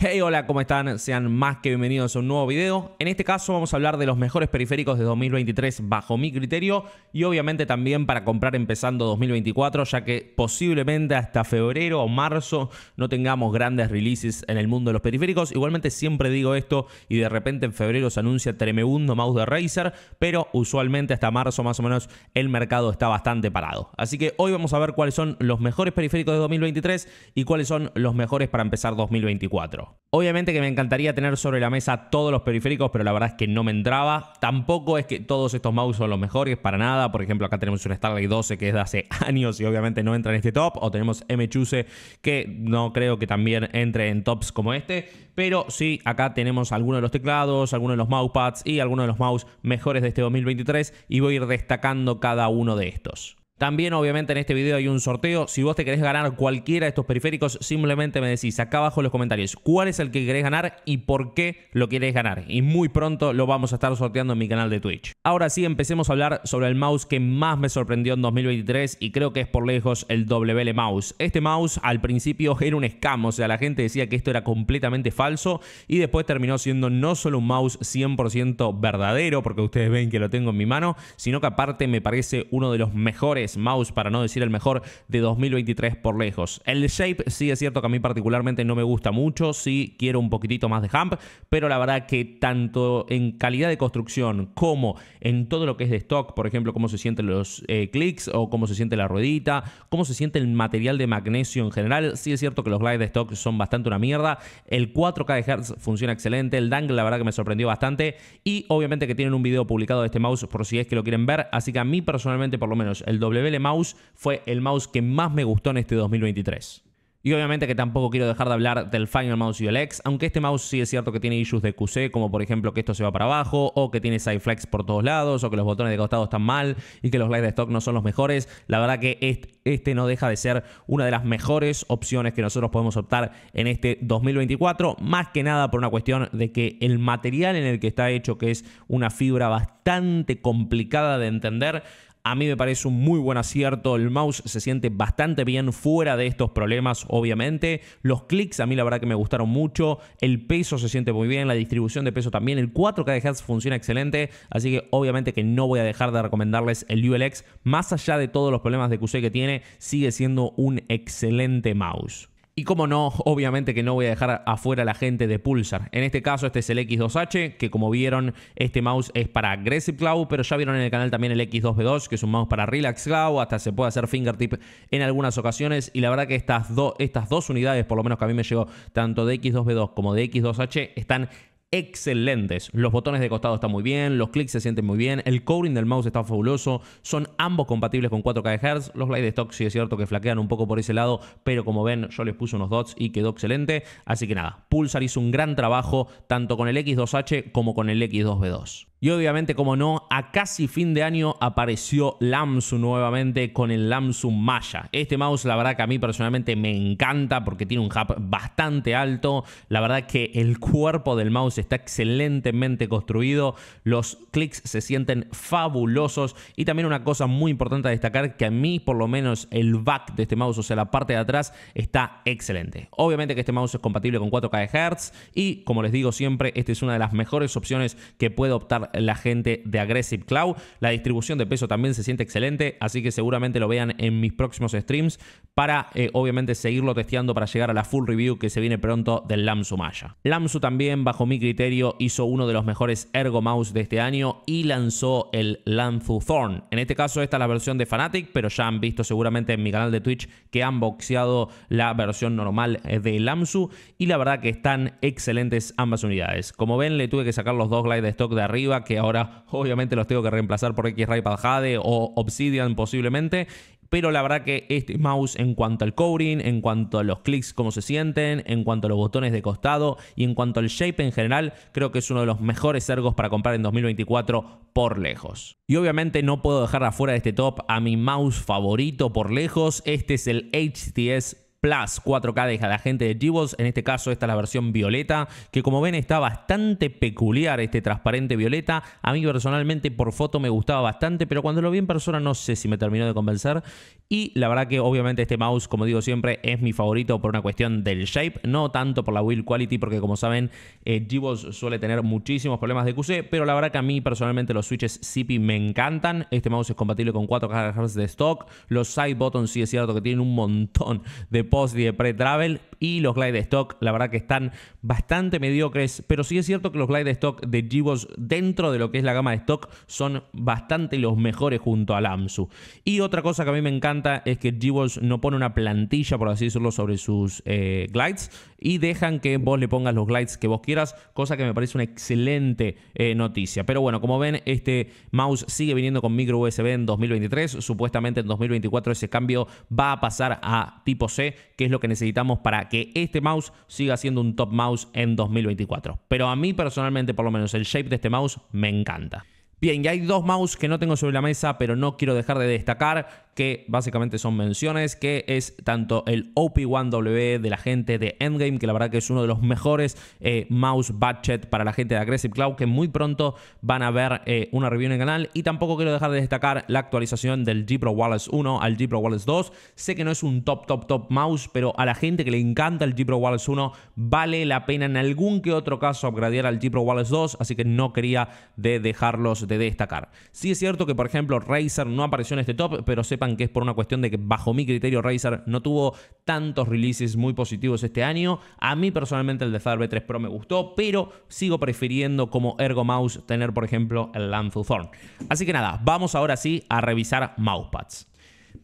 Hey, hola, ¿cómo están? Sean más que bienvenidos a un nuevo video. En este caso vamos a hablar de los mejores periféricos de 2023 bajo mi criterio y obviamente también para comprar empezando 2024, ya que posiblemente hasta febrero o marzo no tengamos grandes releases en el mundo de los periféricos. Igualmente siempre digo esto y de repente en febrero se anuncia tremendo mouse de Razer, pero usualmente hasta marzo más o menos el mercado está bastante parado. Así que hoy vamos a ver cuáles son los mejores periféricos de 2023 y cuáles son los mejores para empezar 2024. Obviamente que me encantaría tener sobre la mesa todos los periféricos, pero la verdad es que no me entraba. Tampoco es que todos estos mouse son los mejores para nada. Por ejemplo, acá tenemos un Starlight 12 que es de hace años y obviamente no entra en este top. O tenemos m Chuse que no creo que también entre en tops como este. Pero sí, acá tenemos algunos de los teclados, algunos de los mousepads y algunos de los mouse mejores de este 2023. Y voy a ir destacando cada uno de estos. También obviamente en este video hay un sorteo. Si vos te querés ganar cualquiera de estos periféricos, simplemente me decís acá abajo en los comentarios cuál es el que querés ganar y por qué lo querés ganar. Y muy pronto lo vamos a estar sorteando en mi canal de Twitch. Ahora sí, empecemos a hablar sobre el mouse que más me sorprendió en 2023 y creo que es por lejos el WL Mouse. Este mouse al principio era un scam o sea, la gente decía que esto era completamente falso y después terminó siendo no solo un mouse 100% verdadero, porque ustedes ven que lo tengo en mi mano, sino que aparte me parece uno de los mejores mouse, para no decir el mejor de 2023 por lejos. El shape sí es cierto que a mí particularmente no me gusta mucho, sí quiero un poquitito más de hump, pero la verdad que tanto en calidad de construcción como en todo lo que es de stock, por ejemplo, cómo se sienten los eh, clics o cómo se siente la ruedita, cómo se siente el material de magnesio en general, sí es cierto que los glides de stock son bastante una mierda, el 4K de Hertz funciona excelente, el dangle la verdad que me sorprendió bastante y obviamente que tienen un video publicado de este mouse por si es que lo quieren ver, así que a mí personalmente por lo menos el doble WL Mouse fue el mouse que más me gustó en este 2023. Y obviamente que tampoco quiero dejar de hablar del Final Mouse X, aunque este mouse sí es cierto que tiene issues de QC, como por ejemplo que esto se va para abajo, o que tiene side flex por todos lados, o que los botones de costado están mal, y que los lights de stock no son los mejores. La verdad que este no deja de ser una de las mejores opciones que nosotros podemos optar en este 2024, más que nada por una cuestión de que el material en el que está hecho, que es una fibra bastante complicada de entender, a mí me parece un muy buen acierto. El mouse se siente bastante bien fuera de estos problemas, obviamente. Los clics a mí la verdad que me gustaron mucho. El peso se siente muy bien. La distribución de peso también. El 4K de Hz funciona excelente. Así que obviamente que no voy a dejar de recomendarles el ULX. Más allá de todos los problemas de QC que tiene, sigue siendo un excelente mouse. Y como no, obviamente que no voy a dejar afuera a la gente de Pulsar. En este caso este es el X2H, que como vieron este mouse es para Aggressive Cloud, pero ya vieron en el canal también el X2B2, que es un mouse para Relax Cloud, hasta se puede hacer fingertip en algunas ocasiones. Y la verdad que estas, estas dos unidades, por lo menos que a mí me llegó, tanto de X2B2 como de X2H, están excelentes. Los botones de costado están muy bien, los clics se sienten muy bien, el coding del mouse está fabuloso, son ambos compatibles con 4K Hz. Los light stock sí es cierto que flaquean un poco por ese lado, pero como ven, yo les puse unos dots y quedó excelente. Así que nada, Pulsar hizo un gran trabajo tanto con el X2H como con el X2B2. Y obviamente, como no, a casi fin de año apareció Lamsu nuevamente con el Lamsu Maya. Este mouse, la verdad que a mí personalmente me encanta porque tiene un hub bastante alto. La verdad que el cuerpo del mouse está excelentemente construido. Los clics se sienten fabulosos. Y también una cosa muy importante a destacar, que a mí por lo menos el back de este mouse, o sea, la parte de atrás, está excelente. Obviamente que este mouse es compatible con 4K de Hz. Y como les digo siempre, esta es una de las mejores opciones que puede optar la gente de Aggressive Cloud. La distribución de peso también se siente excelente, así que seguramente lo vean en mis próximos streams para eh, obviamente seguirlo testeando para llegar a la full review que se viene pronto del Lamsu Maya. Lamsu también, bajo mi criterio, hizo uno de los mejores Ergo Mouse de este año y lanzó el Lamzu Thorn. En este caso, esta es la versión de Fanatic, pero ya han visto seguramente en mi canal de Twitch que han boxeado la versión normal eh, de Lamsu y la verdad que están excelentes ambas unidades. Como ven, le tuve que sacar los dos glide de stock de arriba que ahora obviamente los tengo que reemplazar por x Jade o Obsidian posiblemente. Pero la verdad que este mouse en cuanto al coding, en cuanto a los clics, cómo se sienten, en cuanto a los botones de costado y en cuanto al shape en general, creo que es uno de los mejores ergos para comprar en 2024 por lejos. Y obviamente no puedo dejar afuera de este top a mi mouse favorito por lejos, este es el HTS Plus 4K deja la gente de g En este caso, esta es la versión violeta, que como ven está bastante peculiar este transparente violeta. A mí personalmente por foto me gustaba bastante, pero cuando lo vi en persona no sé si me terminó de convencer. Y la verdad que obviamente este mouse, como digo siempre, es mi favorito por una cuestión del shape, no tanto por la wheel quality, porque como saben, eh, suele tener muchísimos problemas de QC, pero la verdad que a mí personalmente los switches CP me encantan. Este mouse es compatible con 4 GHz de stock. Los side buttons sí es cierto que tienen un montón de post y de pre-travel y los glide stock, la verdad que están bastante mediocres, pero sí es cierto que los glide stock de Givos dentro de lo que es la gama de stock son bastante los mejores junto al AMSU. Y otra cosa que a mí me encanta es que Givos no pone una plantilla, por así decirlo, sobre sus eh, glides y dejan que vos le pongas los glides que vos quieras, cosa que me parece una excelente eh, noticia. Pero bueno, como ven, este mouse sigue viniendo con micro USB en 2023, supuestamente en 2024 ese cambio va a pasar a tipo C, qué es lo que necesitamos para que este mouse siga siendo un top mouse en 2024. Pero a mí personalmente, por lo menos, el shape de este mouse me encanta. Bien, ya hay dos mouse que no tengo sobre la mesa, pero no quiero dejar de destacar, que básicamente son menciones, que es tanto el OP1W de la gente de Endgame, que la verdad que es uno de los mejores eh, mouse budget para la gente de Aggressive Cloud, que muy pronto van a ver eh, una review en el canal. Y tampoco quiero dejar de destacar la actualización del G Pro Wireless 1 al G Wallace 2. Sé que no es un top, top, top mouse, pero a la gente que le encanta el G Pro Wireless 1, vale la pena en algún que otro caso upgradear al G Pro Wireless 2, así que no quería de dejarlos de destacar. Sí es cierto que, por ejemplo, Razer no apareció en este top, pero sepan que es por una cuestión de que bajo mi criterio Razer no tuvo tantos releases muy positivos este año. A mí personalmente el de Zar 3 Pro me gustó, pero sigo prefiriendo como Ergo Mouse tener por ejemplo el Lanzu Thorn. Así que nada, vamos ahora sí a revisar mousepads.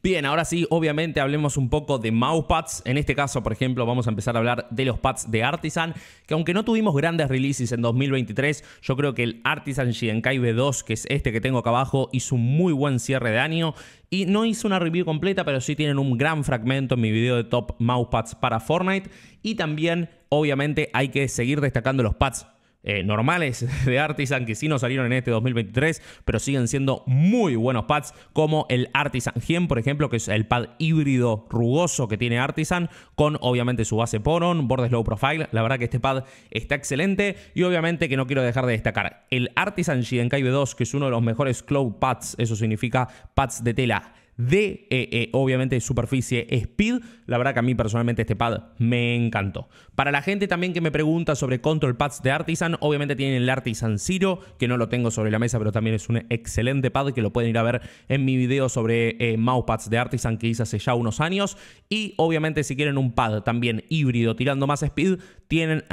Bien, ahora sí, obviamente hablemos un poco de mousepads. En este caso, por ejemplo, vamos a empezar a hablar de los pads de Artisan, que aunque no tuvimos grandes releases en 2023, yo creo que el Artisan Shidenkai V2, que es este que tengo acá abajo, hizo un muy buen cierre de año y no hizo una review completa, pero sí tienen un gran fragmento en mi video de top mousepads para Fortnite. Y también, obviamente, hay que seguir destacando los pads eh, normales de Artisan que sí no salieron en este 2023, pero siguen siendo muy buenos pads, como el Artisan 100, por ejemplo, que es el pad híbrido rugoso que tiene Artisan, con obviamente su base Poron, bordes low profile. La verdad que este pad está excelente y obviamente que no quiero dejar de destacar el Artisan Shidenkai V2, que es uno de los mejores cloud pads, eso significa pads de tela de, eh, eh, obviamente, superficie Speed. La verdad que a mí personalmente este pad me encantó. Para la gente también que me pregunta sobre control pads de Artisan, obviamente tienen el Artisan Zero, que no lo tengo sobre la mesa, pero también es un excelente pad que lo pueden ir a ver en mi video sobre eh, pads de Artisan que hice hace ya unos años. Y obviamente si quieren un pad también híbrido tirando más Speed, tienen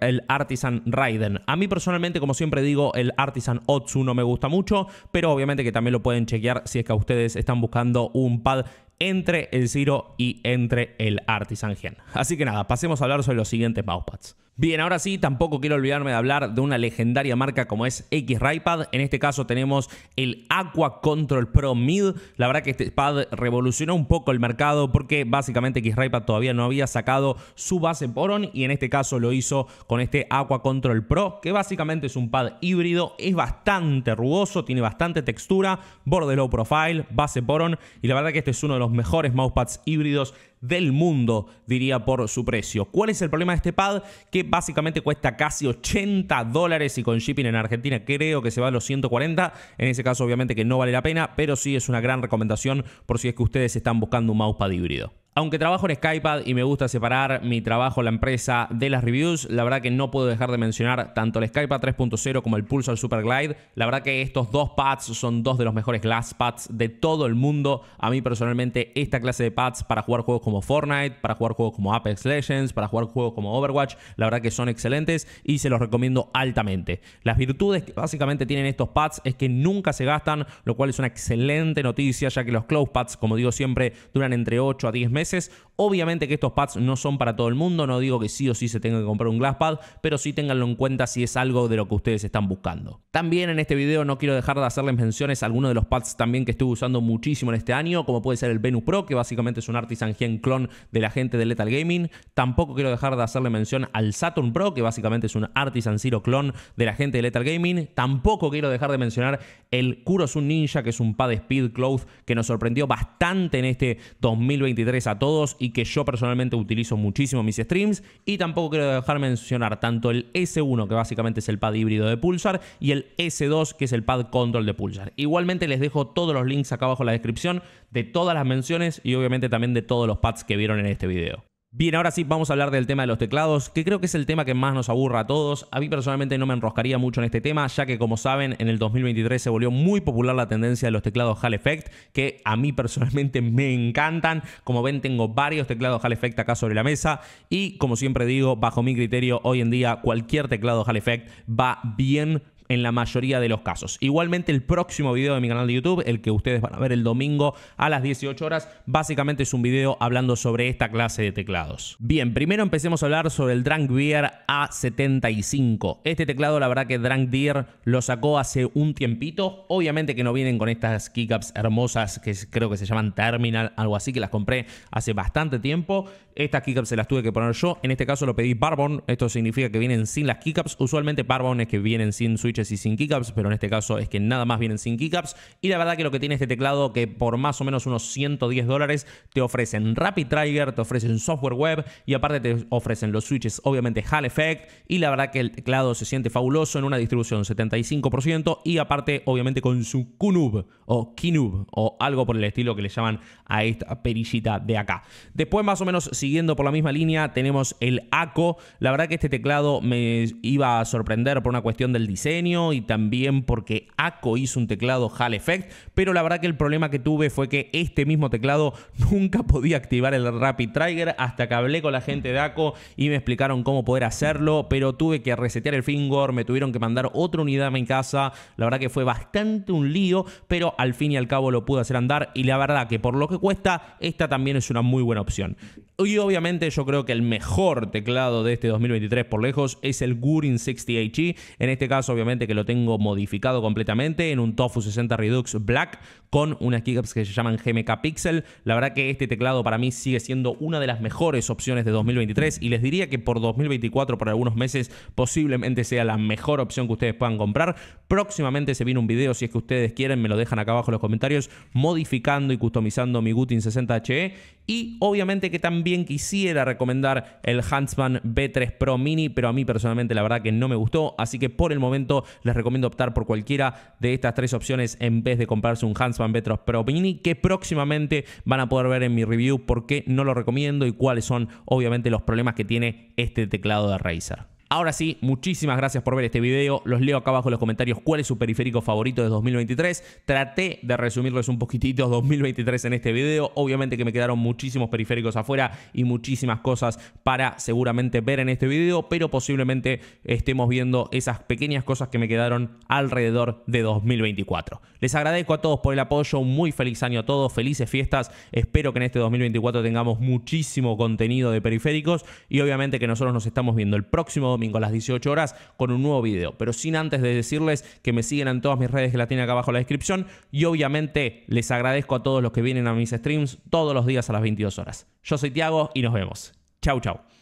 el, Artisan Raiden. A mí personalmente, como siempre digo, el Artisan Otsu no me gusta mucho, pero obviamente que también lo pueden chequear si es que ustedes están buscando un pad entre el Zero y entre el Artisan Gen. Así que nada, pasemos a hablar sobre los siguientes mousepads. Bien, ahora sí, tampoco quiero olvidarme de hablar de una legendaria marca como es X-Raypad. En este caso tenemos el Aqua Control Pro Mid. La verdad que este pad revolucionó un poco el mercado porque básicamente X-Raypad todavía no había sacado su base porón y en este caso lo hizo con este Aqua Control Pro, que básicamente es un pad híbrido, es bastante rugoso, tiene bastante textura, borde low profile, base porón y la verdad que este es uno de los mejores mousepads híbridos del mundo, diría por su precio. ¿Cuál es el problema de este pad? Que básicamente cuesta casi 80 dólares y con shipping en Argentina creo que se va a los 140. En ese caso obviamente que no vale la pena, pero sí es una gran recomendación por si es que ustedes están buscando un mouse pad híbrido. Aunque trabajo en Skypad y me gusta separar mi trabajo, la empresa, de las reviews, la verdad que no puedo dejar de mencionar tanto el Skypad 3.0 como el Pulsar Super Glide. La verdad que estos dos pads son dos de los mejores glass pads de todo el mundo. A mí personalmente esta clase de pads para jugar juegos como Fortnite, para jugar juegos como Apex Legends, para jugar juegos como Overwatch, la verdad que son excelentes y se los recomiendo altamente. Las virtudes que básicamente tienen estos pads es que nunca se gastan, lo cual es una excelente noticia ya que los close pads, como digo siempre, duran entre 8 a 10 meses veces Obviamente que estos pads no son para todo el mundo, no digo que sí o sí se tenga que comprar un glass pad pero sí ténganlo en cuenta si es algo de lo que ustedes están buscando. También en este video no quiero dejar de hacerles menciones a algunos de los pads también que estuve usando muchísimo en este año, como puede ser el Venus Pro, que básicamente es un Artisan Gen clon de la gente de Lethal Gaming. Tampoco quiero dejar de hacerle mención al Saturn Pro, que básicamente es un Artisan Zero clon de la gente de Lethal Gaming. Tampoco quiero dejar de mencionar el Kurosun Ninja, que es un pad Speed Cloth que nos sorprendió bastante en este 2023 a todos que yo personalmente utilizo muchísimo en mis streams. Y tampoco quiero dejar mencionar tanto el S1, que básicamente es el pad híbrido de Pulsar, y el S2, que es el pad control de Pulsar. Igualmente les dejo todos los links acá abajo en la descripción de todas las menciones y obviamente también de todos los pads que vieron en este video. Bien, ahora sí vamos a hablar del tema de los teclados, que creo que es el tema que más nos aburra a todos. A mí personalmente no me enroscaría mucho en este tema, ya que como saben, en el 2023 se volvió muy popular la tendencia de los teclados Hall Effect, que a mí personalmente me encantan. Como ven, tengo varios teclados Hall Effect acá sobre la mesa y como siempre digo, bajo mi criterio, hoy en día cualquier teclado Hall Effect va bien en la mayoría de los casos. Igualmente el próximo video de mi canal de YouTube, el que ustedes van a ver el domingo a las 18 horas, básicamente es un video hablando sobre esta clase de teclados. Bien, primero empecemos a hablar sobre el Drunk Beer A75. Este teclado la verdad que Drunk Beer lo sacó hace un tiempito, obviamente que no vienen con estas keycaps hermosas que creo que se llaman Terminal, algo así, que las compré hace bastante tiempo. Estas keycaps se las tuve que poner yo, en este caso lo pedí Barbon, esto significa que vienen sin las keycaps, usualmente Barbon es que vienen sin switch y sin keycaps, pero en este caso es que nada más vienen sin keycaps. Y la verdad que lo que tiene este teclado, que por más o menos unos 110 dólares, te ofrecen Rapid Trigger, te ofrecen software web y aparte te ofrecen los switches, obviamente Hall Effect. Y la verdad que el teclado se siente fabuloso en una distribución 75% y aparte, obviamente, con su kunub o KINUB o algo por el estilo que le llaman a esta perillita de acá. Después, más o menos siguiendo por la misma línea, tenemos el ACO. La verdad que este teclado me iba a sorprender por una cuestión del diseño y también porque ACO hizo un teclado Hall Effect, pero la verdad que el problema que tuve fue que este mismo teclado nunca podía activar el Rapid Trigger hasta que hablé con la gente de ACO y me explicaron cómo poder hacerlo, pero tuve que resetear el finger, me tuvieron que mandar otra unidad a mi casa, la verdad que fue bastante un lío, pero al fin y al cabo lo pude hacer andar y la verdad que por lo que cuesta, esta también es una muy buena opción. Y obviamente yo creo que el mejor teclado de este 2023 por lejos es el Gurin 60HE, en este caso obviamente que lo tengo modificado completamente en un Tofu 60 Redux Black con unas keycaps que se llaman GMK Pixel. La verdad que este teclado para mí sigue siendo una de las mejores opciones de 2023 y les diría que por 2024, por algunos meses, posiblemente sea la mejor opción que ustedes puedan comprar. Próximamente se viene un video, si es que ustedes quieren, me lo dejan acá abajo en los comentarios, modificando y customizando mi Gutin 60HE. Y obviamente que también quisiera recomendar el Huntsman B3 Pro Mini, pero a mí personalmente la verdad que no me gustó, así que por el momento les recomiendo optar por cualquiera de estas tres opciones en vez de comprarse un van Vetros Pro Mini, que próximamente van a poder ver en mi review por qué no lo recomiendo y cuáles son obviamente los problemas que tiene este teclado de Razer. Ahora sí, muchísimas gracias por ver este video. Los leo acá abajo en los comentarios cuál es su periférico favorito de 2023. Traté de resumirles un poquitito 2023 en este video. Obviamente que me quedaron muchísimos periféricos afuera y muchísimas cosas para seguramente ver en este video, pero posiblemente estemos viendo esas pequeñas cosas que me quedaron alrededor de 2024. Les agradezco a todos por el apoyo. muy feliz año a todos. Felices fiestas. Espero que en este 2024 tengamos muchísimo contenido de periféricos y obviamente que nosotros nos estamos viendo el próximo domingo a las 18 horas con un nuevo video. Pero sin antes de decirles que me siguen en todas mis redes que la tienen acá abajo en la descripción. Y obviamente les agradezco a todos los que vienen a mis streams todos los días a las 22 horas. Yo soy Tiago y nos vemos. Chau, chau.